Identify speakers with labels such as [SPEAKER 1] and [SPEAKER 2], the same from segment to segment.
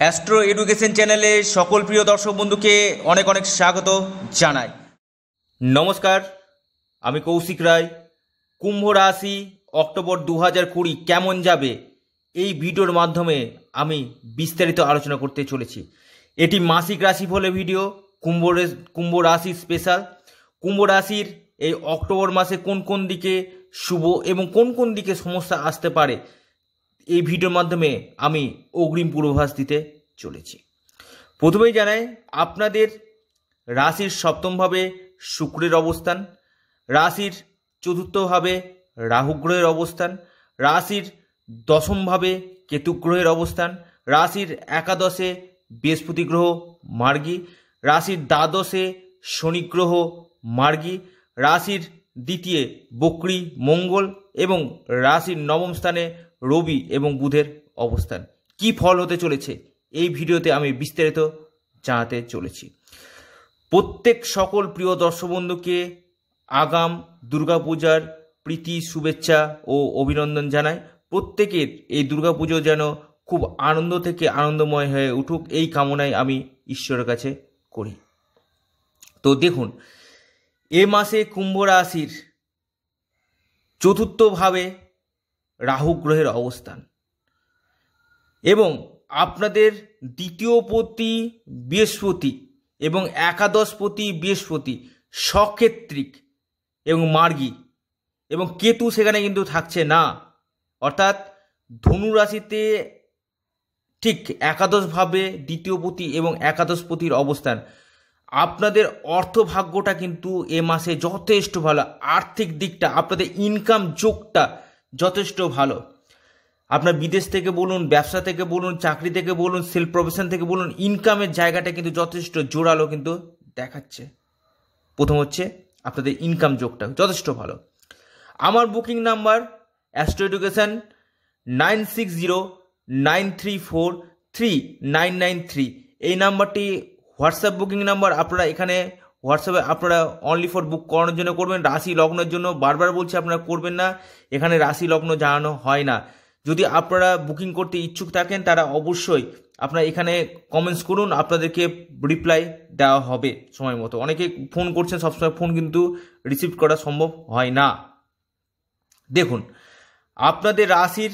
[SPEAKER 1] astro education চ্যানেলে সকল প্রিয় দর্শক বন্ধুকে অনেক অনেক স্বাগত জানাই নমস্কার আমি কৌশিক রায় কুম্ভ রাশি অক্টোবর দু হাজার কুড়ি কেমন যাবে এই ভিডিওর মাধ্যমে আমি বিস্তারিত আলোচনা করতে চলেছি এটি মাসিক রাশি ফলে ভিডিও কুম্ভ কুম্ভ রাশির স্পেশাল কুম্ভ রাশির এই অক্টোবর মাসে কোন কোন দিকে শুভ এবং কোন কোন দিকে সমস্যা আসতে পারে এই ভিডিওর মাধ্যমে আমি অগ্রিম পূর্বাভাস দিতে চলেছি প্রথমেই জানাই আপনাদের রাশির সপ্তমভাবে শুক্রের অবস্থান রাশির চতুর্থভাবে রাহু গ্রহের অবস্থান রাশির দশমভাবে কেতু গ্রহের অবস্থান রাশির একাদশে বৃহস্পতি গ্রহ মার্গী রাশির দ্বাদশে শনি গ্রহ মার্গী রাশির দ্বিতীয় বকরি মঙ্গল এবং রাশির নবম স্থানে রবি এবং বুধের অবস্থান কি ফল হতে চলেছে এই ভিডিওতে আমি বিস্তারিত জানাতে চলেছি প্রত্যেক সকল প্রিয় দর্শক বন্ধুকে আগাম দুর্গাপূজার প্রীতি শুভেচ্ছা ও অভিনন্দন জানাই প্রত্যেকের এই দুর্গাপুজো যেন খুব আনন্দ থেকে আনন্দময় হয়ে উঠুক এই কামনাই আমি ঈশ্বরের কাছে করি তো দেখুন এ মাসে কুম্ভ রাশির চতুর্থভাবে রাহু গ্রহের অবস্থান এবং আপনাদের দ্বিতীয় পতি বৃহস্পতি এবং একাদশপতি বৃহস্পতি সক্ষেত্রিক এবং মার্গী এবং কেতু সেখানে কিন্তু থাকছে না অর্থাৎ ধনুরাশিতে ঠিক একাদশভাবে দ্বিতীয়পতি এবং একাদশপতির অবস্থান আপনাদের অর্থভাগ্যটা কিন্তু এ মাসে যথেষ্ট ভালো আর্থিক দিকটা আপনাদের ইনকাম যোগটা যথেষ্ট ভালো আপনার বিদেশ থেকে বলুন ব্যবসা থেকে বলুন চাকরি থেকে বলুন সেলফ প্রফেশন থেকে বলুন ইনকামের জায়গাটা কিন্তু যথেষ্ট জোরালো কিন্তু দেখাচ্ছে প্রথম হচ্ছে আপনাদের ইনকাম যোগটা যথেষ্ট ভালো আমার booking number astro education nine six zero nine three four three nine nine three এই নাম্বারটি হোয়াটসঅ্যাপ বুকিং নাম্বার আপনারা এখানে হোয়াটসঅ্যাপে আপনারা অনলি ফর বুক করানোর জন্য করবেন রাশি লগ্নের জন্য বারবার বলছি আপনারা করবেন না এখানে রাশি লগ্ন জানানো হয় না যদি আপনারা বুকিং করতে ইচ্ছুক থাকেন তারা অবশ্যই আপনারা এখানে কমেন্টস করুন আপনাদেরকে রিপ্লাই দেওয়া হবে সময় মতো অনেকে ফোন করছেন সবসময় ফোন কিন্তু রিসিভ করা সম্ভব হয় না দেখুন আপনাদের রাশির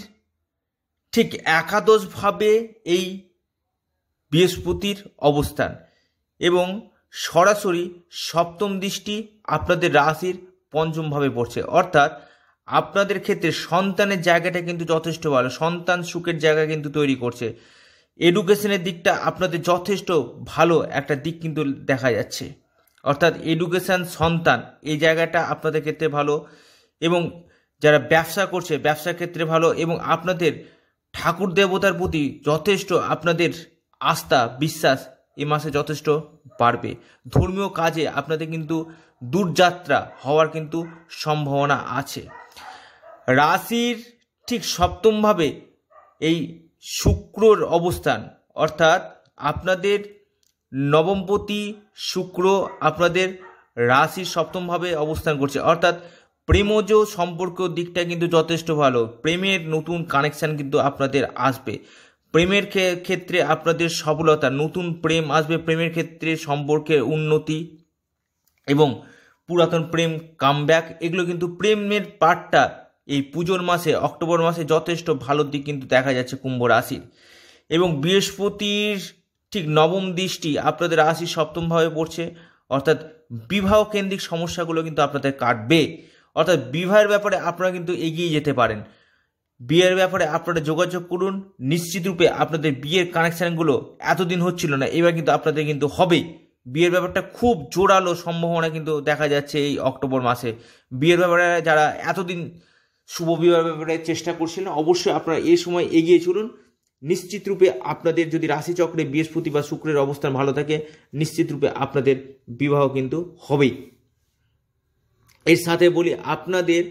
[SPEAKER 1] ঠিক একাদশভাবে এই বৃহস্পতির অবস্থান এবং সরাসরি সপ্তম দৃষ্টি আপনাদের রাশির পঞ্চমভাবে পড়ছে অর্থাৎ আপনাদের ক্ষেত্রে সন্তানের জায়গাটা কিন্তু যথেষ্ট ভালো সন্তান সুখের জায়গা কিন্তু তৈরি করছে এডুকেশনের দিকটা আপনাদের যথেষ্ট ভালো একটা দিক কিন্তু দেখা যাচ্ছে অর্থাৎ এডুকেশান সন্তান এই জায়গাটা আপনাদের ক্ষেত্রে ভালো এবং যারা ব্যবসা করছে ব্যবসার ক্ষেত্রে ভালো এবং আপনাদের ঠাকুর দেবতার প্রতি যথেষ্ট আপনাদের আস্থা বিশ্বাস এ মাসে যথেষ্ট বাড়বে ধর্মীয় কাজে আপনাদের কিন্তু দূরযাত্রা হওয়ার কিন্তু সম্ভাবনা আছে রাশির ঠিক সপ্তমভাবে এই শুক্রর অবস্থান অর্থাৎ আপনাদের নবমপতি শুক্র আপনাদের রাশির সপ্তমভাবে অবস্থান করছে অর্থাৎ প্রেমজ সম্পর্ক দিকটা কিন্তু যথেষ্ট ভালো প্রেমের নতুন কানেকশান কিন্তু আপনাদের আসবে প্রেমের ক্ষেত্রে আপনাদের সফলতা নতুন প্রেম আসবে প্রেমের ক্ষেত্রে সম্পর্কে উন্নতি এবং পুরাতন প্রেম ব্যাক এগুলো কিন্তু প্রেমের পার্টটা এই পুজোর মাসে অক্টোবর মাসে যথেষ্ট ভালো দিক কিন্তু দেখা যাচ্ছে কুম্ভ রাশির এবং বৃহস্পতির ঠিক নবম দৃষ্টি আপনাদের রাশি সপ্তমভাবে পড়ছে অর্থাৎ বিবাহ কেন্দ্রিক সমস্যাগুলো কিন্তু আপনাদের কাটবে অর্থাৎ বিবাহের ব্যাপারে আপনারা কিন্তু এগিয়ে যেতে পারেন বিয়ের ব্যাপারে আপনারা যোগাযোগ করুন নিশ্চিত রূপে আপনাদের বিয়ের কানেকশানগুলো এতদিন হচ্ছিল না এবার কিন্তু আপনাদের কিন্তু হবেই বিয়ের ব্যাপারটা খুব জোরালো সম্ভাবনা কিন্তু দেখা যাচ্ছে এই অক্টোবর মাসে বিয়ের ব্যাপারে যারা এতদিন শুভ বিবাহের ব্যাপারে চেষ্টা করছিলেন অবশ্যই আপনারা এই সময় এগিয়ে চলুন নিশ্চিত রূপে আপনাদের যদি রাশিচক্রে বৃহস্পতি বা শুক্রের অবস্থান ভালো থাকে নিশ্চিত রূপে আপনাদের বিবাহ কিন্তু হবেই এর সাথে বলি আপনাদের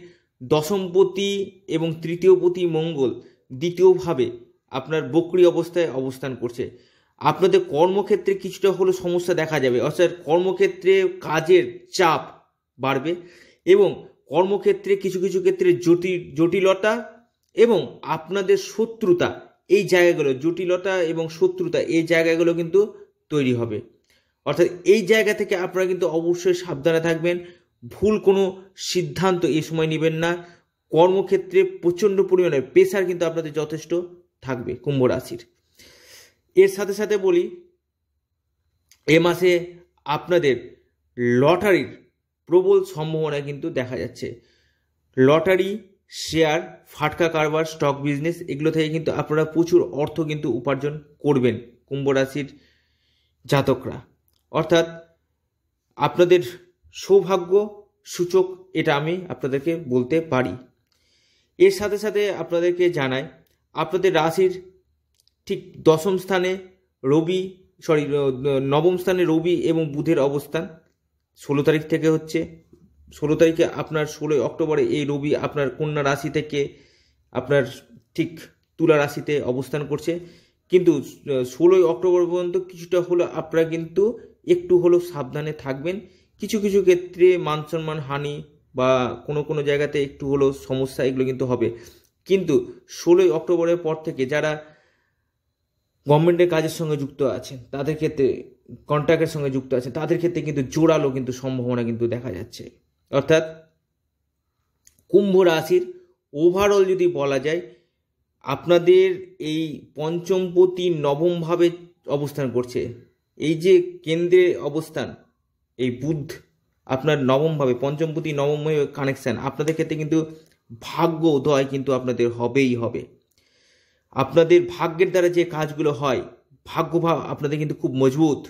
[SPEAKER 1] দশমপতি এবং তৃতীয়পতি মঙ্গল দ্বিতীয়ভাবে আপনার বকরি অবস্থায় অবস্থান করছে আপনাদের কর্মক্ষেত্রে কিছুটা হলো সমস্যা দেখা যাবে অর্থাৎ কর্মক্ষেত্রে কাজের চাপ বাড়বে এবং কর্মক্ষেত্রে কিছু কিছু ক্ষেত্রে জটিল জটিলতা এবং আপনাদের শত্রুতা এই জায়গাগুলো জটিলতা এবং শত্রুতা এই জায়গাগুলো কিন্তু তৈরি হবে অর্থাৎ এই জায়গা থেকে আপনারা কিন্তু অবশ্যই সাবধানে থাকবেন ভুল কোনো সিদ্ধান্ত এই সময় নেবেন না কর্মক্ষেত্রে প্রচণ্ড পরিমাণে প্রেশার কিন্তু আপনাদের যথেষ্ট থাকবে কুম্ভ রাশির এর সাথে সাথে বলি এ মাসে আপনাদের লটারির প্রবল সম্ভাবনা কিন্তু দেখা যাচ্ছে লটারি শেয়ার ফাটকা কারবার স্টক বিজনেস এগুলো থেকে কিন্তু আপনারা প্রচুর অর্থ কিন্তু উপার্জন করবেন কুম্ভ রাশির জাতকরা অর্থাৎ আপনাদের সৌভাগ্য সূচক এটা আমি আপনাদেরকে বলতে পারি এর সাথে সাথে আপনাদেরকে জানাই আপনাদের রাশির ঠিক দশম স্থানে রবি সরি নবম স্থানে রবি এবং বুধের অবস্থান ষোলো তারিখ থেকে হচ্ছে ষোলো তারিখে আপনার ষোলোই অক্টোবরে এই রবি আপনার কন্যা রাশি থেকে আপনার ঠিক তুলা রাশিতে অবস্থান করছে কিন্তু ষোলোই অক্টোবর পর্যন্ত কিছুটা হলো আপনারা কিন্তু একটু হলেও সাবধানে থাকবেন কিছু কিছু ক্ষেত্রে সম্মান হানি বা কোনো কোনো জায়গাতে একটু হলেও সমস্যা এগুলো কিন্তু হবে কিন্তু ষোলোই অক্টোবরের পর থেকে যারা গভর্নমেন্টের কাজের সঙ্গে যুক্ত আছেন তাদের ক্ষেত্রে কন্ট্রাক্টের সঙ্গে যুক্ত আছে তাদের ক্ষেত্রে কিন্তু জোরালো কিন্তু সম্ভাবনা কিন্তু দেখা যাচ্ছে অর্থাৎ কুম্ভ রাশির ওভারঅল যদি বলা যায় আপনাদের এই পঞ্চমপতি নবমভাবে অবস্থান করছে এই যে কেন্দ্রে অবস্থান এই বুধ আপনার নবমভাবে পঞ্চমপতি নবমভাবে কানেকশান আপনাদের ক্ষেত্রে কিন্তু ভাগ্য উদয় কিন্তু আপনাদের হবেই হবে আপনাদের ভাগ্যের দ্বারা যে কাজগুলো হয় ভাগ্যভাব আপনাদের কিন্তু খুব মজবুত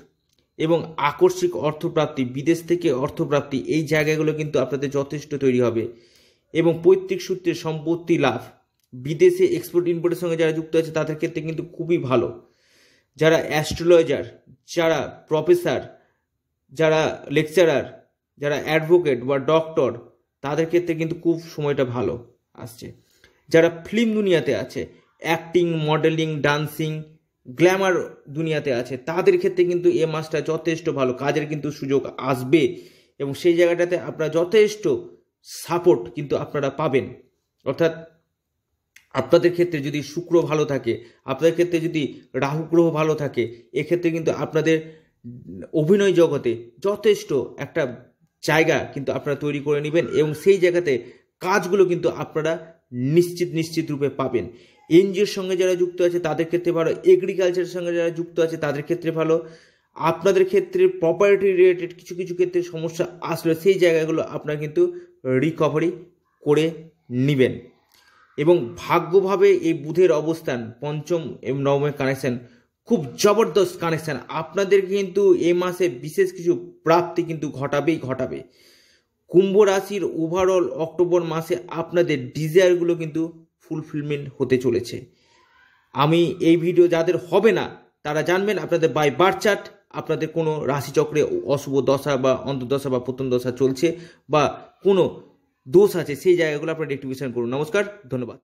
[SPEAKER 1] এবং আকস্মিক অর্থপ্রাপ্তি বিদেশ থেকে অর্থপ্রাপ্তি এই জায়গাগুলো কিন্তু আপনাদের যথেষ্ট তৈরি হবে এবং পৈতৃক সূত্রে সম্পত্তি লাভ বিদেশে এক্সপোর্ট ইম্পোর্টের সঙ্গে যারা যুক্ত আছে তাদের ক্ষেত্রে কিন্তু খুবই ভালো যারা অ্যাস্ট্রোলজার যারা প্রফেসর যারা লেকচারার যারা অ্যাডভোকেট বা ডক্টর তাদের ক্ষেত্রে কিন্তু খুব সময়টা ভালো আসছে যারা ফিল্ম দুনিয়াতে আছে অ্যাক্টিং মডেলিং ডান্সিং গ্ল্যামার দুনিয়াতে আছে তাদের ক্ষেত্রে কিন্তু এ মাসটা যথেষ্ট ভালো কাজের কিন্তু সুযোগ আসবে এবং সেই জায়গাটাতে আপনারা যথেষ্ট সাপোর্ট কিন্তু আপনারা পাবেন অর্থাৎ আপনাদের ক্ষেত্রে যদি শুক্র ভালো থাকে আপনাদের ক্ষেত্রে যদি রাহু গ্রহ ভালো থাকে এক্ষেত্রে কিন্তু আপনাদের অভিনয় জগতে যথেষ্ট একটা জায়গা কিন্তু আপনারা তৈরি করে নেবেন এবং সেই জায়গাতে কাজগুলো কিন্তু আপনারা নিশ্চিত নিশ্চিত রূপে পাবেন এনজিওর সঙ্গে যারা যুক্ত আছে তাদের ক্ষেত্রে ভালো এগ্রিকালচারের সঙ্গে যারা যুক্ত আছে তাদের ক্ষেত্রে ভালো আপনাদের ক্ষেত্রে প্রপার্টি রিলেটেড কিছু কিছু ক্ষেত্রে সমস্যা আসলে সেই জায়গাগুলো আপনারা কিন্তু রিকভারি করে নেবেন এবং ভাগ্যভাবে এই বুধের অবস্থান পঞ্চম এবং নবমের কানেকশান খুব জবরদস্ত কানেকশান আপনাদেরকে কিন্তু এ মাসে বিশেষ কিছু প্রাপ্তি কিন্তু ঘটাবেই ঘটাবে কুম্ভ রাশির ওভারঅল অক্টোবর মাসে আপনাদের ডিজায়ারগুলো কিন্তু ফুলফিলমেন্ট হতে চলেছে আমি এই ভিডিও যাদের হবে না তারা জানবেন আপনাদের বাই বার চার্ট আপনাদের কোনো রাশিচক্রে অশুভ দশা বা অন্তর্দশা বা প্রথম দশা চলছে বা কোনো দোষ আছে সেই জায়গাগুলো আপনারা রেক্টিভিশন করুন নমস্কার ধন্যবাদ